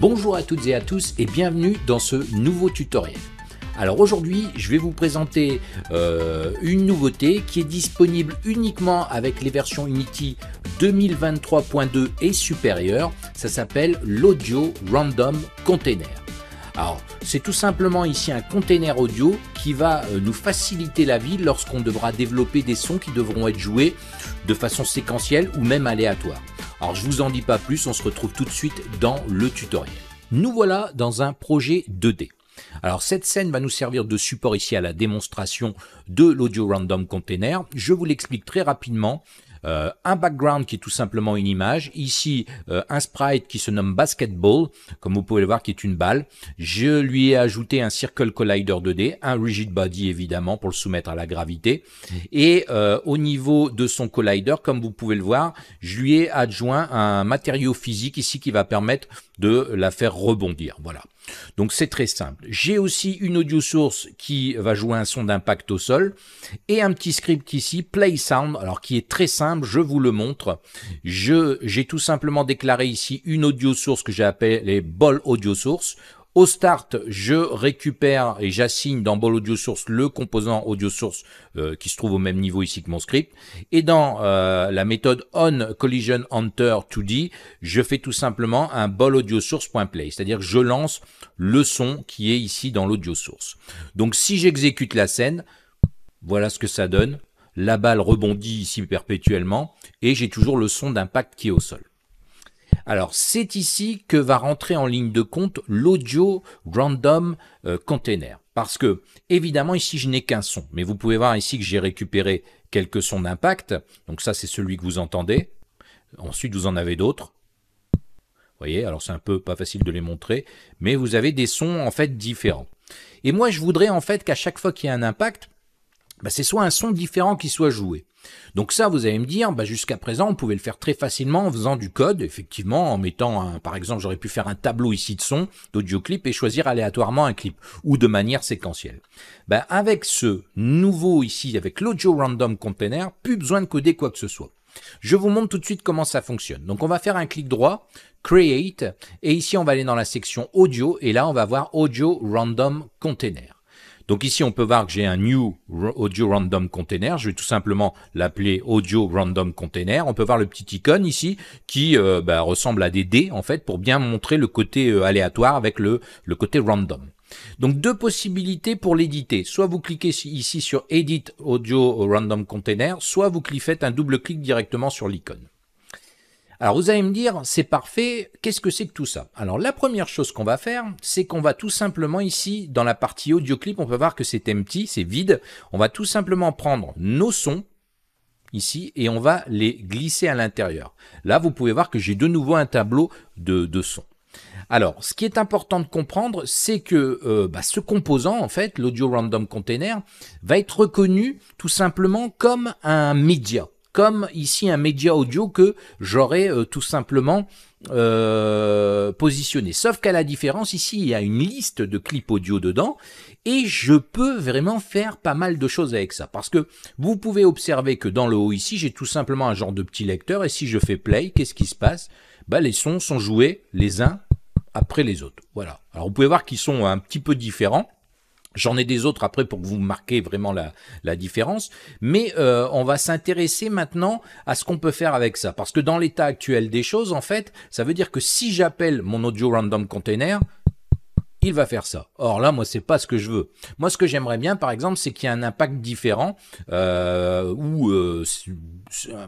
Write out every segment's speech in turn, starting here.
Bonjour à toutes et à tous et bienvenue dans ce nouveau tutoriel. Alors aujourd'hui, je vais vous présenter euh, une nouveauté qui est disponible uniquement avec les versions Unity 2023.2 et supérieure. Ça s'appelle l'Audio Random Container. Alors, c'est tout simplement ici un container audio qui va euh, nous faciliter la vie lorsqu'on devra développer des sons qui devront être joués de façon séquentielle ou même aléatoire. Alors je vous en dis pas plus, on se retrouve tout de suite dans le tutoriel. Nous voilà dans un projet 2D. Alors cette scène va nous servir de support ici à la démonstration de l'audio random container. Je vous l'explique très rapidement. Euh, un background qui est tout simplement une image. Ici, euh, un sprite qui se nomme Basketball, comme vous pouvez le voir, qui est une balle. Je lui ai ajouté un Circle Collider 2D, un Rigid Body évidemment pour le soumettre à la gravité. Et euh, au niveau de son collider, comme vous pouvez le voir, je lui ai adjoint un matériau physique ici qui va permettre de la faire rebondir. Voilà. Donc c'est très simple. J'ai aussi une audio source qui va jouer un son d'impact au sol et un petit script ici, play sound, alors qui est très simple, je vous le montre. j'ai tout simplement déclaré ici une audio source que j'ai appelée ball audio source. Au start, je récupère et j'assigne dans Ball Audio Source le composant audio source euh, qui se trouve au même niveau ici que mon script. Et dans euh, la méthode on collision 2D, je fais tout simplement un Ball Audio Source.play, c'est-à-dire que je lance le son qui est ici dans l'audio source. Donc si j'exécute la scène, voilà ce que ça donne. La balle rebondit ici perpétuellement et j'ai toujours le son d'impact qui est au sol. Alors c'est ici que va rentrer en ligne de compte l'audio random euh, container. Parce que évidemment ici je n'ai qu'un son, mais vous pouvez voir ici que j'ai récupéré quelques sons d'impact. Donc ça c'est celui que vous entendez. Ensuite vous en avez d'autres. Vous voyez, alors c'est un peu pas facile de les montrer, mais vous avez des sons en fait différents. Et moi je voudrais en fait qu'à chaque fois qu'il y a un impact, bah, c'est soit un son différent qui soit joué. Donc ça, vous allez me dire, bah, jusqu'à présent, on pouvait le faire très facilement en faisant du code, effectivement, en mettant, un, par exemple, j'aurais pu faire un tableau ici de son, d'audio clip, et choisir aléatoirement un clip, ou de manière séquentielle. Bah, avec ce nouveau ici, avec l'audio random container, plus besoin de coder quoi que ce soit. Je vous montre tout de suite comment ça fonctionne. Donc on va faire un clic droit, Create, et ici on va aller dans la section Audio, et là on va voir Audio Random Container. Donc ici, on peut voir que j'ai un new audio random container. Je vais tout simplement l'appeler audio random container. On peut voir le petit icône ici qui euh, bah, ressemble à des dés en fait pour bien montrer le côté euh, aléatoire avec le, le côté random. Donc deux possibilités pour l'éditer. Soit vous cliquez ici sur Edit Audio Random Container, soit vous faites un double clic directement sur l'icône. Alors vous allez me dire, c'est parfait, qu'est-ce que c'est que tout ça Alors la première chose qu'on va faire, c'est qu'on va tout simplement ici, dans la partie audio clip, on peut voir que c'est empty, c'est vide. On va tout simplement prendre nos sons, ici, et on va les glisser à l'intérieur. Là, vous pouvez voir que j'ai de nouveau un tableau de, sons. Alors, ce qui est important de comprendre, c'est que euh, bah, ce composant, en fait, l'audio random container, va être reconnu tout simplement comme un media comme ici un média audio que j'aurais euh, tout simplement euh, positionné. Sauf qu'à la différence, ici, il y a une liste de clips audio dedans et je peux vraiment faire pas mal de choses avec ça. Parce que vous pouvez observer que dans le haut ici, j'ai tout simplement un genre de petit lecteur et si je fais play, qu'est-ce qui se passe bah, Les sons sont joués les uns après les autres. Voilà. Alors vous pouvez voir qu'ils sont un petit peu différents. J'en ai des autres après pour que vous marquiez vraiment la, différence. Mais euh, on va s'intéresser maintenant à ce qu'on peut faire avec ça. Parce que dans l'état actuel des choses, en fait, ça veut dire que si j'appelle mon audio random container, il va faire ça. Or là, moi, c'est pas ce que je veux. Moi, ce que j'aimerais bien, par exemple, c'est qu'il y ait un impact différent, euh, ou euh,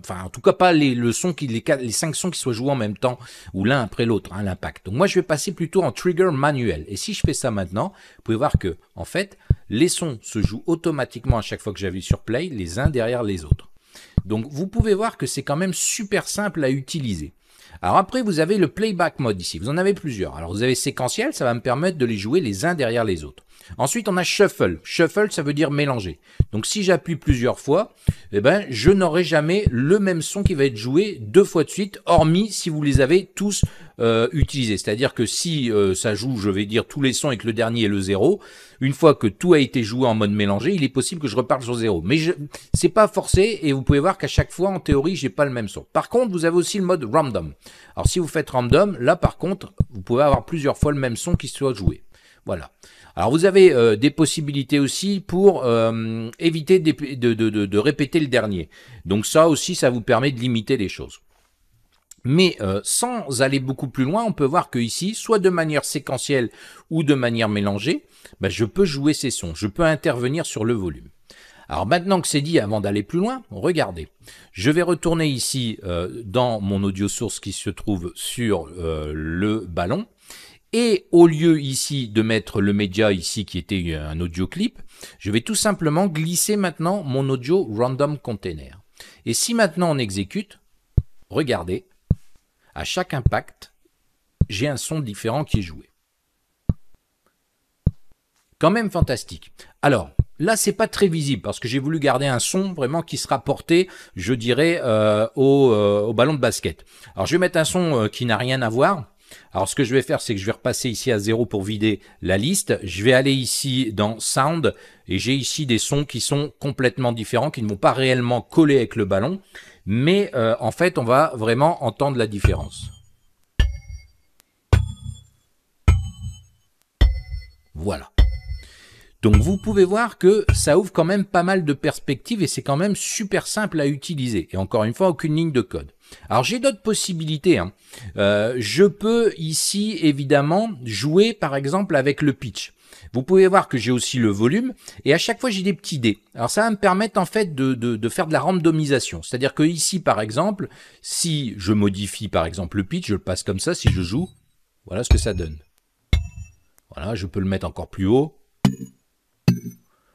enfin, en tout cas, pas les le qui les, les cinq sons qui soient joués en même temps, ou l'un après l'autre, hein, l'impact. Donc moi, je vais passer plutôt en trigger manuel. Et si je fais ça maintenant, vous pouvez voir que, en fait, les sons se jouent automatiquement à chaque fois que j'appuie sur play, les uns derrière les autres. Donc vous pouvez voir que c'est quand même super simple à utiliser. Alors après, vous avez le playback mode ici. Vous en avez plusieurs. Alors vous avez séquentiel, ça va me permettre de les jouer les uns derrière les autres. Ensuite, on a shuffle. Shuffle, ça veut dire mélanger. Donc si j'appuie plusieurs fois, eh ben, je n'aurai jamais le même son qui va être joué deux fois de suite, hormis si vous les avez tous euh, utilisé. C'est-à-dire que si euh, ça joue, je vais dire, tous les sons et que le dernier et le zéro, une fois que tout a été joué en mode mélangé, il est possible que je reparte sur zéro. Mais je... c'est pas forcé et vous pouvez voir qu'à chaque fois, en théorie, j'ai pas le même son. Par contre, vous avez aussi le mode random. Alors si vous faites random, là par contre, vous pouvez avoir plusieurs fois le même son qui soit joué. Voilà. Alors vous avez euh, des possibilités aussi pour éviter de, de, répéter le dernier. Donc ça aussi, ça vous permet de limiter les choses. Mais euh, sans aller beaucoup plus loin, on peut voir que ici, soit de manière séquentielle ou de manière mélangée, bah, je peux jouer ces sons, je peux intervenir sur le volume. Alors maintenant que c'est dit, avant d'aller plus loin, regardez. Je vais retourner ici euh, dans mon audio source qui se trouve sur euh, le ballon. Et au lieu ici de mettre le média ici qui était un audio clip, je vais tout simplement glisser maintenant mon audio random container. Et si maintenant on exécute, regardez, à chaque impact, j'ai un son différent qui est joué. Quand même fantastique. Alors, là, c'est pas très visible parce que j'ai voulu garder un son vraiment qui sera porté, je dirais, euh, euh, au, ballon de basket. Alors, je vais mettre un son euh, qui n'a rien à voir. Alors, ce que je vais faire, c'est que je vais repasser ici à zéro pour vider la liste. Je vais aller ici dans Sound et j'ai ici des sons qui sont complètement différents, qui ne vont pas réellement coller avec le ballon mais euh, en fait, on va vraiment entendre la différence. Voilà. Donc vous pouvez voir que ça ouvre quand même pas mal de perspectives et c'est quand même super simple à utiliser. Et encore une fois, aucune ligne de code. Alors j'ai d'autres possibilités. Hein. Euh, je peux ici évidemment jouer par exemple avec le pitch. Vous pouvez voir que j'ai aussi le volume et à chaque fois j'ai des petits dés. Alors ça va me permettre en fait de, faire de la randomisation. C'est-à-dire que ici par exemple, si je modifie par exemple le pitch, je le passe comme ça, si je joue, voilà ce que ça donne. Voilà, je peux le mettre encore plus haut.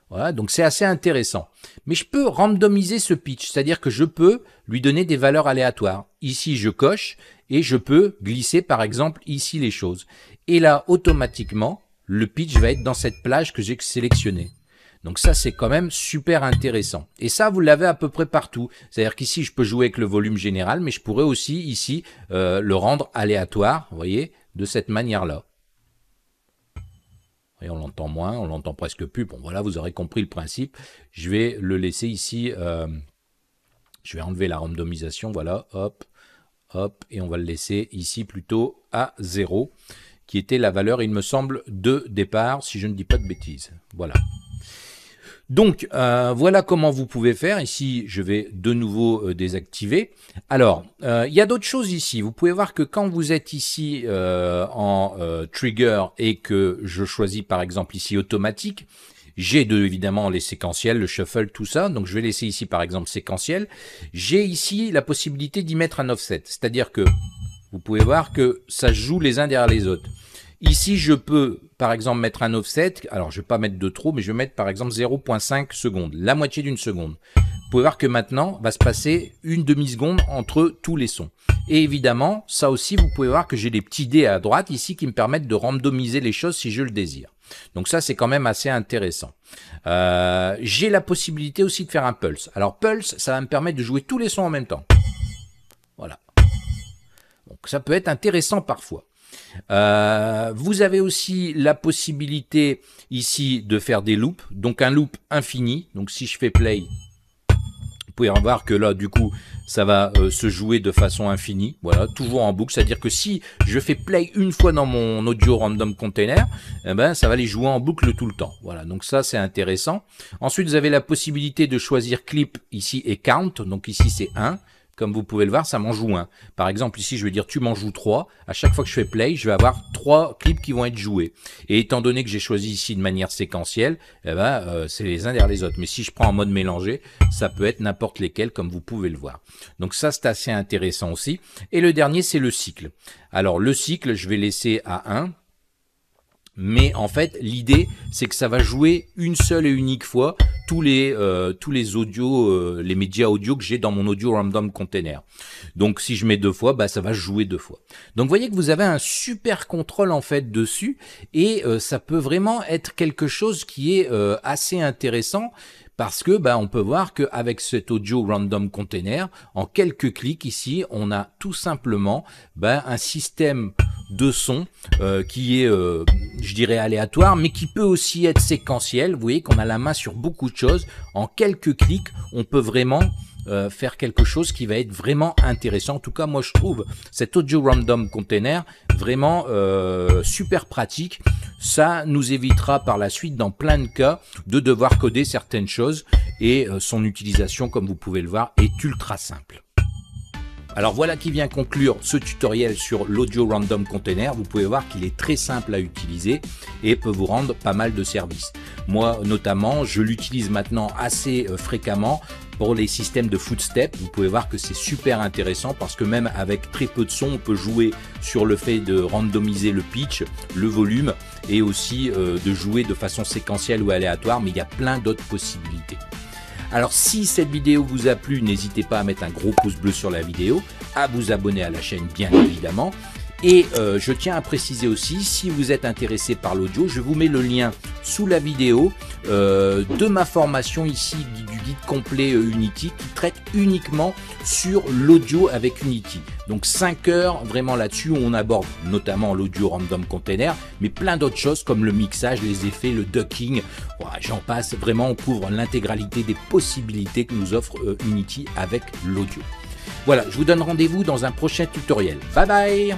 Voilà, donc c'est assez intéressant. Mais je peux randomiser ce pitch, c'est-à-dire que je peux lui donner des valeurs aléatoires. Ici, je coche et je peux glisser par exemple ici les choses. Et là, automatiquement, le pitch va être dans cette plage que j'ai sélectionnée. Donc ça, c'est quand même super intéressant. Et ça, vous l'avez à peu près partout. C'est-à-dire qu'ici, je peux jouer avec le volume général, mais je pourrais aussi ici euh, le rendre aléatoire, vous voyez, de cette manière-là. Et on l'entend moins, on l'entend presque plus. Bon, voilà, vous aurez compris le principe. Je vais le laisser ici. Euh, je vais enlever la randomisation, voilà, hop, hop, et on va le laisser ici plutôt à 0 qui était la valeur, il me semble, de départ, si je ne dis pas de bêtises. Voilà. Donc, euh, voilà comment vous pouvez faire. Ici, je vais de nouveau euh, désactiver. Alors, euh, il y a d'autres choses ici. Vous pouvez voir que quand vous êtes ici en trigger et que je choisis par exemple ici automatique, j'ai évidemment les séquentiels, le shuffle, tout ça. Donc, je vais laisser ici par exemple séquentiel. J'ai ici la possibilité d'y mettre un offset. C'est-à-dire que vous pouvez voir que ça joue les uns derrière les autres. Ici, je peux, par exemple, mettre un offset. Alors, je ne vais pas mettre de trop, mais je vais mettre, par exemple, 0.5 secondes, la moitié d'une seconde. Vous pouvez voir que maintenant, va se passer une demi-seconde entre tous les sons. Et évidemment, ça aussi, vous pouvez voir que j'ai des petits dés à droite ici qui me permettent de randomiser les choses si je le désire. Donc ça, c'est quand même assez intéressant. Euh, j'ai la possibilité aussi de faire un pulse. Alors, pulse, ça va me permettre de jouer tous les sons en même temps ça peut être intéressant parfois. Euh, vous avez aussi la possibilité ici de faire des loops, donc un loop infini. Donc si je fais play, vous pouvez voir que là, du coup, ça va euh, se jouer de façon infinie. Voilà, toujours en boucle. C'est-à-dire que si je fais play une fois dans mon audio random container, eh ben, ça va les jouer en boucle tout le temps. Voilà, donc ça, c'est intéressant. Ensuite, vous avez la possibilité de choisir clip ici et count. Donc ici, c'est 1. Comme vous pouvez le voir, ça m'en joue un. Par exemple, ici, je vais dire tu m'en joues trois. À chaque fois que je fais play, je vais avoir trois clips qui vont être joués. Et étant donné que j'ai choisi ici de manière séquentielle, eh ben, euh, c'est les uns derrière les autres. Mais si je prends en mode mélangé, ça peut être n'importe lesquels, comme vous pouvez le voir. Donc ça, c'est assez intéressant aussi. Et le dernier, c'est le cycle. Alors le cycle, je vais laisser à 1. Mais en fait, l'idée, c'est que ça va jouer une seule et unique fois tous les euh, tous les audios, euh, les médias audio que j'ai dans mon audio random container. Donc si je mets deux fois, bah ça va jouer deux fois. Donc voyez que vous avez un super contrôle en fait dessus et euh, ça peut vraiment être quelque chose qui est assez intéressant parce que bah, on peut voir que qu'avec cet audio random container, en quelques clics ici, on a tout simplement bah, un système de son euh, qui est, euh, je dirais, aléatoire, mais qui peut aussi être séquentiel. Vous voyez qu'on a la main sur beaucoup de choses. En quelques clics, on peut vraiment euh, faire quelque chose qui va être vraiment intéressant. En tout cas, moi, je trouve cet audio random container vraiment super pratique. Ça nous évitera par la suite, dans plein de cas, de devoir coder certaines choses et son utilisation, comme vous pouvez le voir, est ultra simple. Alors voilà qui vient conclure ce tutoriel sur l'Audio Random Container. Vous pouvez voir qu'il est très simple à utiliser et peut vous rendre pas mal de services. Moi notamment, je l'utilise maintenant assez euh, fréquemment pour les systèmes de footstep, vous pouvez voir que c'est super intéressant parce que même avec très peu de son, on peut jouer sur le fait de randomiser le pitch, le volume et aussi euh, de jouer de façon séquentielle ou aléatoire, mais il y a plein d'autres possibilités. Alors si cette vidéo vous a plu, n'hésitez pas à mettre un gros pouce bleu sur la vidéo, à vous abonner à la chaîne bien évidemment. Et euh, je tiens à préciser aussi, si vous êtes intéressé par l'audio, je vous mets le lien sous la vidéo euh, de ma formation ici du guide complet euh, Unity qui traite uniquement sur l'audio avec Unity. Donc 5 heures vraiment là-dessus où on aborde notamment l'audio random container, mais plein d'autres choses comme le mixage, les effets, le ducking, j'en passe. Vraiment on couvre l'intégralité des possibilités que nous offre Unity avec l'audio. Voilà, je vous donne rendez-vous dans un prochain tutoriel. Bye bye